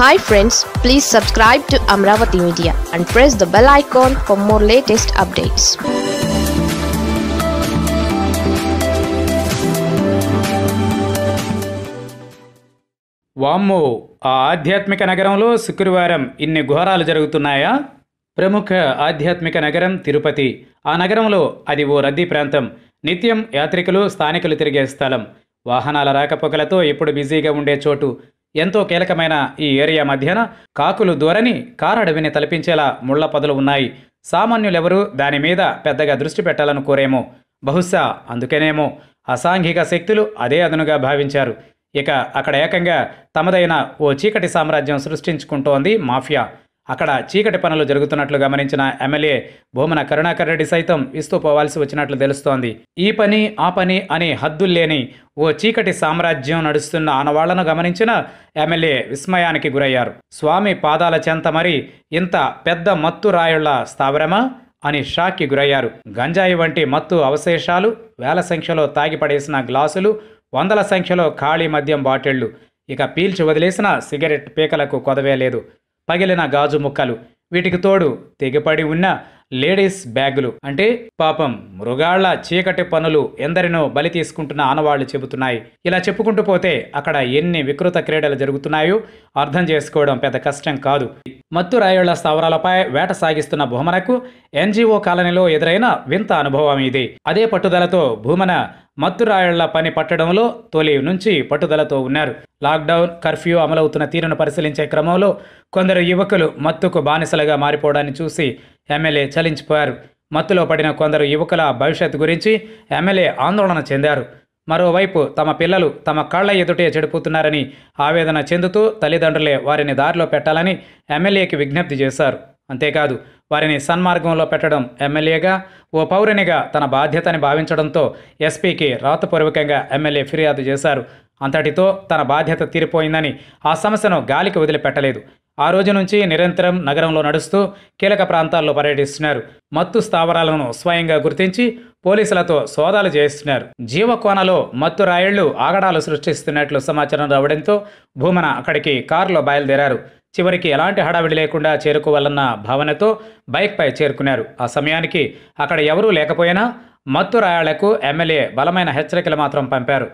hi friends please subscribe to Amaravati media and press the bell icon for more latest updates వామ్మో ఆ ఆధ్యాత్మిక నగరంలో శుక్రవారం ఇన్ని ఘోరాలు జరుగుతున్నాయా ప్రముఖ ఆధ్యాత్మిక నగరం తిరుపతి ఆ నగరంలో అది ఓ రద్దీ ప్రాంతం నిత్యం యాత్రికులు స్థానికులు తిరిగే స్థలం వాహనాల రాకపోకలతో ఎప్పుడు బిజీగా ఉండే చోటు ఎంతో కీలకమైన ఈ ఏరియా మధ్యన కాకులు దూరని కారడవిని తలపించేలా ముళ్ల పదులు ఉన్నాయి సామాన్యులెవరూ దానిమీద పెద్దగా దృష్టి పెట్టాలను కోరేమో బహుశా అందుకనేమో అసాంఘిక శక్తులు అదే అదనుగా భావించారు ఇక అక్కడ ఏకంగా తమదైన ఓ చీకటి సామ్రాజ్యం సృష్టించుకుంటోంది మాఫియా అక్కడ చీకటి పనులు జరుగుతున్నట్లు గమనించిన ఎమ్మెల్యే భూమన కరుణాకర్ రెడ్డి సైతం ఇస్తూ పోవాల్సి వచ్చినట్లు తెలుస్తోంది ఈ పని ఆ పని అని హద్దుల్లేని ఓ చీకటి సామ్రాజ్యం నడుస్తున్న ఆనవాళ్లను గమనించిన ఎమ్మెల్యే విస్మయానికి గురయ్యారు స్వామి పాదాల చెంత మరి ఇంత పెద్ద మత్తు రాయుళ్ల స్థావరమా అని షాక్కి గురయ్యారు గంజాయి వంటి మత్తు అవశేషాలు వేల సంఖ్యలో తాగిపడేసిన గ్లాసులు వందల సంఖ్యలో ఖాళీ మద్యం బాటిళ్లు ఇక పీల్చి వదిలేసిన సిగరెట్ పీకలకు కొదవే లేదు పగిలిన గాజు ముక్కలు వీటికి తోడు తెగిపడి ఉన్న లేడీస్ బ్యాగులు అంటే పాపం మృగాళ్ల చీకటి పనులు ఎందరినో బలి తీసుకుంటున్న ఆనవాళ్లు చెబుతున్నాయి ఇలా చెప్పుకుంటూ పోతే అక్కడ ఎన్ని వికృత క్రీడలు జరుగుతున్నాయో అర్థం చేసుకోవడం పెద్ద కష్టం కాదు మత్తు రాయోళ్ల స్థావరాలపై వేట సాగిస్తున్న భూమనకు ఎన్జీఓ కాలనీలో ఎదురైన వింత అనుభవం ఇది అదే పట్టుదలతో భూమన మత్తురాయళ్ల పని పట్టడంలో తొలి నుంచి పట్టుదలతో ఉన్నారు లాక్డౌన్ కర్ఫ్యూ అమలవుతున్న తీరును పరిశీలించే క్రమంలో కొందరు యువకులు మత్తుకు బానిసలుగా మారిపోవడాన్ని చూసి ఎమ్మెల్యే చలించిపోయారు మత్తులో పడిన కొందరు యువకుల భవిష్యత్ గురించి ఎమ్మెల్యే ఆందోళన చెందారు మరోవైపు తమ పిల్లలు తమ కళ్ళ ఎదుటే చెడిపోతున్నారని ఆవేదన చెందుతూ తల్లిదండ్రులే వారిని దారిలో పెట్టాలని ఎమ్మెల్యేకి విజ్ఞప్తి చేశారు అంతేకాదు వారిని సన్మార్గంలో పెట్టడం ఎమ్మెల్యేగా ఓ పౌరునిగా తన బాధ్యతని భావించడంతో ఎస్పీకి రాతపూర్వకంగా ఎమ్మెల్యే ఫిర్యాదు చేశారు అంతటితో తన బాధ్యత తీరిపోయిందని ఆ సమస్యను గాలికి వదిలిపెట్టలేదు ఆ రోజు నుంచి నిరంతరం నగరంలో నడుస్తూ కీలక ప్రాంతాల్లో పర్యటిస్తున్నారు మత్తు స్థావరాలను స్వయంగా గుర్తించి పోలీసులతో సోదాలు చేయిస్తున్నారు జీవకోనలో మత్తు రాయళ్లు ఆగడాలు సృష్టిస్తున్నట్లు సమాచారం రావడంతో భూమన అక్కడికి కారులో బయలుదేరారు చివరికి ఎలాంటి హడావిడి లేకుండా చేరుకోవాలన్న భావనతో బైక్పై చేరుకున్నారు ఆ సమయానికి అక్కడ ఎవరూ లేకపోయినా మత్తు రాయాళ్లకు ఎమ్మెల్యే బలమైన హెచ్చరికలు మాత్రం పంపారు